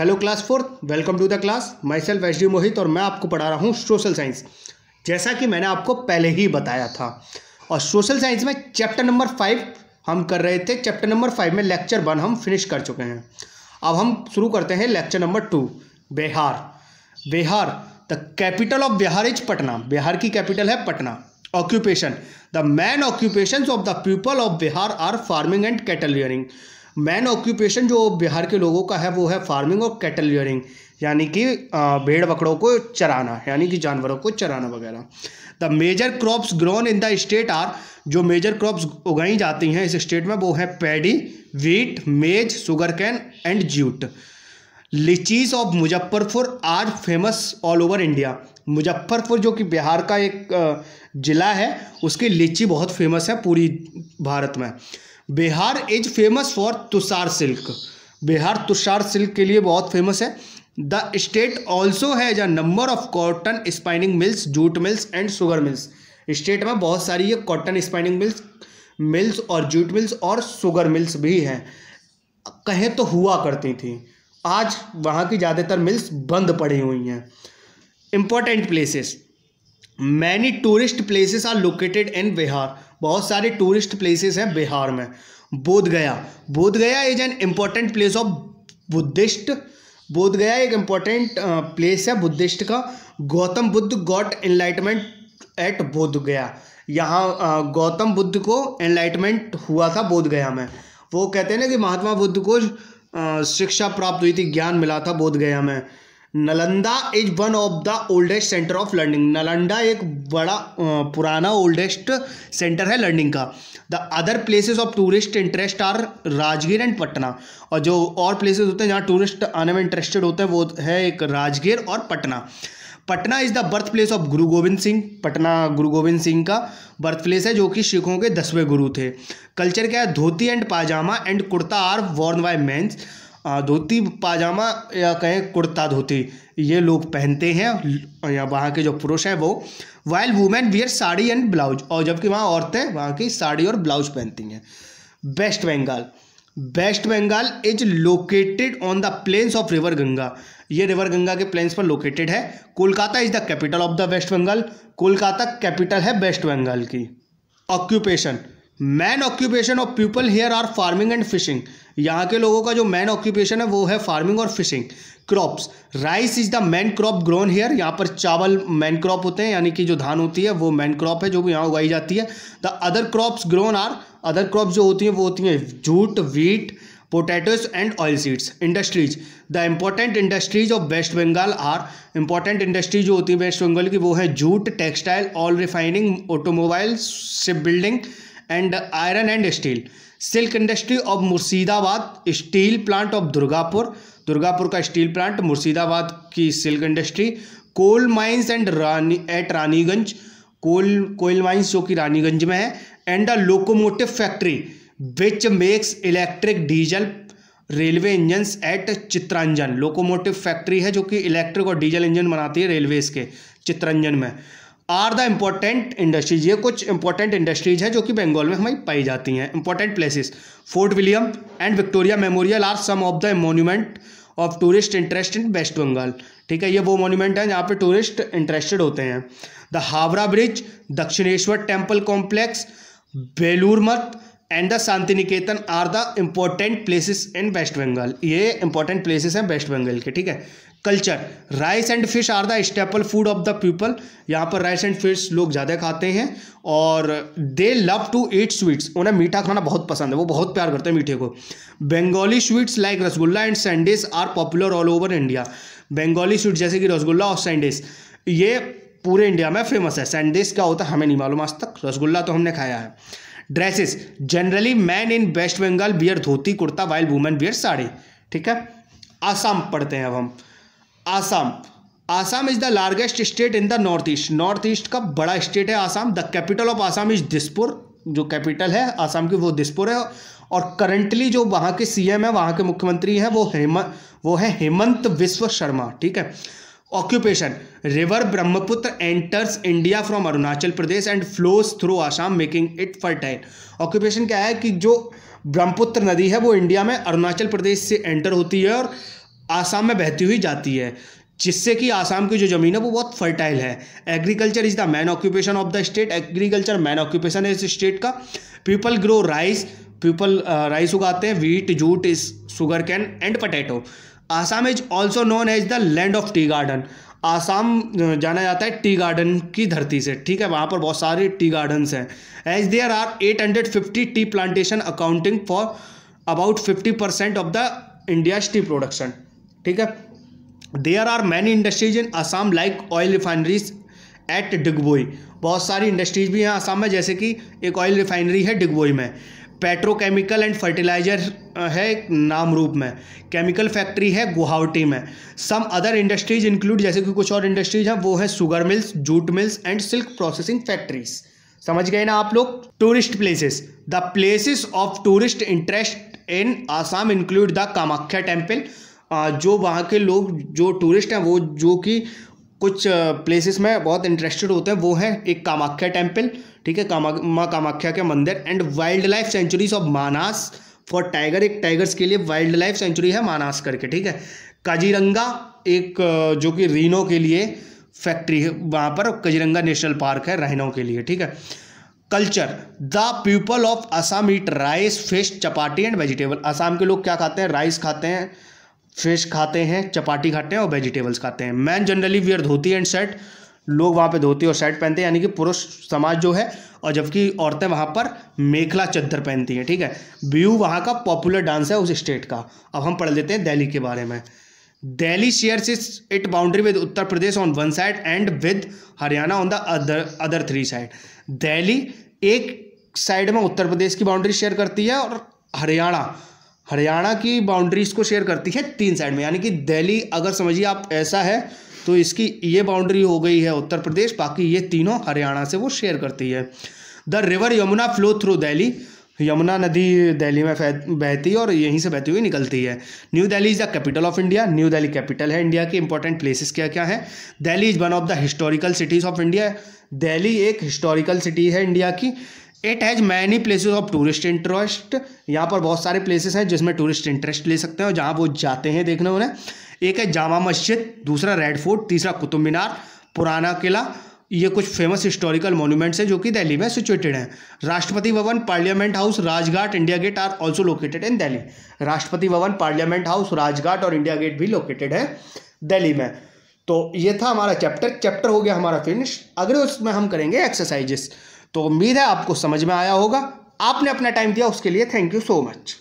hello class fourth welcome to the class self H D Mohit और मैं आपको पढ़ा रहा हूँ सोशल साइंस जैसा कि मैंने आपको पहले ही बताया था और सोशल साइंस में चैप्टर नंबर फाइव हम कर रहे थे चैप्टर नंबर फाइव में लेक्चर वन हम फिनिश कर चुके हैं अब हम शुरू करते हैं lecture number two Bihar Bihar the capital of Bihar is Patna Bihar की कैपिटल है Patna occupation the main occupation of the people of Bihar are farming and cattle rearing main occupation जो बिहार के लोगों का है वो है फार्मिंग और कैटल रियरिंग यानी कि भेड़ बकड़ों को चराना यानी कि जानवरों को चराना वगैरह the major crops grown in the state are जो मेजर क्रॉप्स उगाई जाती हैं इस स्टेट में वो है paddy wheat maize sugar cane and jute lychees of Muzaffarpur आज famous all over India Muzaffarpur जो कि बिहार का एक ज़िला है उसकी लीची बहुत फेमस है पूरी भारत में Bihar is famous for tussar silk Bihar tussar silk के लिए बहुत फेमस है the state also has a number of cotton spinning mills jute mills and sugar mills state में बहुत सारी ये कॉटन स्पाइनिंग मिल्स मिल्स और जूट मिल्स और शुगर मिल्स भी हैं कहें तो हुआ करती थी आज वहाँ की ज़्यादातर मिल्स बंद पड़ी हुई हैं important places many tourist places are located in Bihar बहुत सारे टूरिस्ट प्लेसेस हैं बिहार में बोध Gaya Bodh Gaya is an important place of Buddhist Bodh Gaya एक इम्पोर्टेंट प्लेस है बुद्धिस्ट का Gautam Buddha got enlightenment at Bodh Gaya यहाँ गौतम बुद्ध को एनलाइटमेंट हुआ था बोध गया में वो कहते हैं ना कि महात्मा बुद्ध को शिक्षा प्राप्त हुई थी ज्ञान मिला था बोध गया में Nalanda is one of the oldest centre of learning Nalanda एक बड़ा पुराना ओल्डेस्ट सेंटर है लर्निंग का the other places of tourist interest are Rajgir and Patna और जो और प्लेसेस होते हैं जहाँ टूरिस्ट आने में इंटरेस्टेड होते हैं वो है एक राजगीर और Patna Patna is the birth place of Guru Gobind Singh Patna गुरु गोविंद सिंह का बर्थ प्लेस है जो कि सिखों के दसवें गुरु थे कल्चर क्या है dhoti and pajama and kurta are worn by mans dhoti pajama या कहें कुर्ता धोती ये लोग पहनते हैं या वहाँ के जो पुरुष हैं वो while women wear sari and blouse और जबकि वहाँ औरतें वहाँ की साड़ी और ब्लाउज पहनती हैं West Bengal West Bengal is located on the plains of river Ganga ये रिवर गंगा के प्लेन्स पर लोकेटेड है Kolkata is the capital of the West Bengal Kolkata capital है वेस्ट बंगाल की occupation main occupation of people here are farming and fishing यहाँ के लोगों का जो मेन ऑक्यूपेशन है वो है फार्मिंग और fishing crops rice is the main crop grown here यहाँ पर चावल मैन क्रॉप होते हैं यानी कि जो धान होती है वो मैन क्रॉप है जो भी यहाँ उगाई जाती है the other crops grown are other crops जो होती हैं वो होती हैं jute wheat potatoes and oil seeds industries the important industries of West Bengal are important industry जो होती है वेस्ट बंगाल की वो है jute textile oil refining automobile ship building and iron and steel silk industry of Murshidabad steel plant of Durgapur Durgapur का steel plant Murshidabad की silk industry coal mines and Rani at Raniganj coal कोयल mines जो कि रानीगंज में है and a locomotive factory which makes electric diesel railway engines at Chittaranjan locomotive factory है जो कि इलेक्ट्रिक और डीजल इंजन बनाती है रेलवेज के चित्रंजन में आर द इम्पॉर्टेंट इंडस्ट्रीज ये कुछ इंपॉर्टेंट इंडस्ट्रीज हैं जो कि बंगाल में हमारी पाई जाती हैं important places Fort William and Victoria Memorial are some of the monument of tourist interest in West Bengal ठीक है ये वो मोन्यूमेंट हैं जहाँ पे टूरिस्ट इंटरेस्टेड होते हैं the Howrah bridge Dakshineswar temple complex Belur Math and the Shanti Niketan are the important places in West Bengal ये इंपॉर्टेंट प्लेसेस हैं वेस्ट बंगाल के ठीक है culture rice and fish are the staple food of the people यहाँ पर राइस एंड फिश लोग ज़्यादा खाते हैं और they love to eat sweets उन्हें मीठा खाना बहुत पसंद है वो बहुत प्यार करते हैं मीठे को Bengali sweets like rasgulla and sandesh are popular all over India Bengali sweet जैसे कि रसगुल्ला और सैंडिस ये पूरे इंडिया में फेमस है सैंडिस क्या होता है हमें नहीं मालूम आज तक रसगुल्ला तो हमने खाया है dresses generally men in West Bengal wear dhoti kurta while women wear sari ठीक है आसाम पढ़ते हैं अब हम Assam Assam is the largest state in the north east north east का बड़ा स्टेट है Assam the capital of Assam is Dispur जो कैपिटल है आसाम की वो दिसपुर है और करंटली जो वहाँ के सीएम है वहाँ के मुख्यमंत्री हैं वो हेमंत वो है हेमंत विश्व शर्मा ठीक है occupation river Brahmaputra enters India from Arunachal Pradesh and flows through Assam making it fertile occupation क्या है कि जो ब्रह्मपुत्र नदी है वो इंडिया में अरुणाचल प्रदेश से एंटर होती है और आसाम में बहती हुई जाती है जिससे कि आसाम की जो ज़मीन है वो बहुत फर्टाइल है agriculture is the main occupation of the state agriculture main occupation है इस स्टेट का people grow rice people rice उगाते हैं वीट जूट इस sugar cane and potato Assam is also known as the land of tea garden Assam जाना जाता है tea garden की धरती से ठीक है वहाँ पर बहुत सारे टी गार्डन्स हैं as there are 850 tea plantation accounting for about 50 percent of the India's tea production ठीक है there are many industries in Assam like oil refineries at Digboi बहुत सारी इंडस्ट्रीज भी हैं आसाम में जैसे कि एक ऑयल रिफाइनरी है डिगबोई में पेट्रोकेमिकल एंड फर्टिलाइजर है नाम रूप में केमिकल फैक्ट्री है गुवाहाटी में सम अदर इंडस्ट्रीज इंक्लूड जैसे कि कुछ और इंडस्ट्रीज हैं वो है sugar mills jute mills and silk processing factories समझ गए ना आप लोग tourist places the places of tourist interest in Assam include the Kamakhya temple जो वहाँ के लोग जो टूरिस्ट हैं वो जो कि कुछ प्लेसेस में बहुत इंटरेस्टेड होते हैं वो है एक कामाख्या टेम्पल ठीक है कामा माँ कामाख्या के मंदिर and wildlife sanctuaries of Manas for tiger एक टाइगर्स के लिए वाइल्ड लाइफ सेंचुरी है मानास करके ठीक है काजीरंगा एक जो कि रीनो के लिए फैक्ट्री है वहाँ पर काजीरंगा नेशनल पार्क है रहनों के लिए ठीक है culture the people of Assam eat rice fish chapati and vegetable Assam के लोग क्या खाते हैं राइस खाते हैं फिश खाते हैं चपाटी खाते हैं और वेजिटेबल्स खाते हैं men generally wear dhoti and set लोग वहाँ पे धोती और सेट पहनते हैं यानी कि पुरुष समाज जो है और जबकि औरतें वहाँ पर मेखला चद्दर पहनती हैं ठीक है बिहू वहाँ का पॉपुलर डांस है उस स्टेट का अब हम पढ़ लेते हैं दिल्ली के बारे में Delhi share is it boundary with Uttar Pradesh on one side and with Haryana on the other other three side Delhi एक साइड में उत्तर प्रदेश की बाउंड्री शेयर करती है और हरियाणा हरियाणा की बाउंड्रीज को शेयर करती है तीन साइड में यानी कि दिल्ली अगर समझिए आप ऐसा है तो इसकी ये बाउंड्री हो गई है उत्तर प्रदेश बाकी ये तीनों हरियाणा से वो शेयर करती है the river Yamuna flow through Delhi Yamuna नदी दिल्ली में बहती है और यहीं से बहती हुई निकलती है New Delhi is the capital of India New Delhi capital है इंडिया के इंपॉर्टेंट प्लेसेस क्या क्या हैं Delhi is one of the historical cities of India Delhi एक हिस्टोरिकल सिटी है इंडिया की it has many places of tourist interest यहाँ पर बहुत सारे प्लेसेस हैं जिसमें टूरिस्ट इंटरेस्ट ले सकते हैं और जहाँ वो जाते हैं देखने उन्हें एक है जामा मस्जिद दूसरा रेड फोर्ट तीसरा कुतुब मीनार पुराना किला ये कुछ फेमस हिस्टोरिकल मोन्यूमेंट्स हैं जो कि दिल्ली में सिचुएटेड हैं Rashtrapati Bhavan Parliament House Rajghat India Gate are also located in Delhi Rashtrapati Bhavan Parliament House Rajghat और इंडिया गेट भी लोकेटेड है दिल्ली में तो ये था हमारा चैप्टर चैप्टर हो गया हमारा फिनिश अगले उसमें हम करेंगे एक्सरसाइजेस तो उम्मीद है आपको समझ में आया होगा आपने अपना टाइम दिया उसके लिए थैंक यू सो मच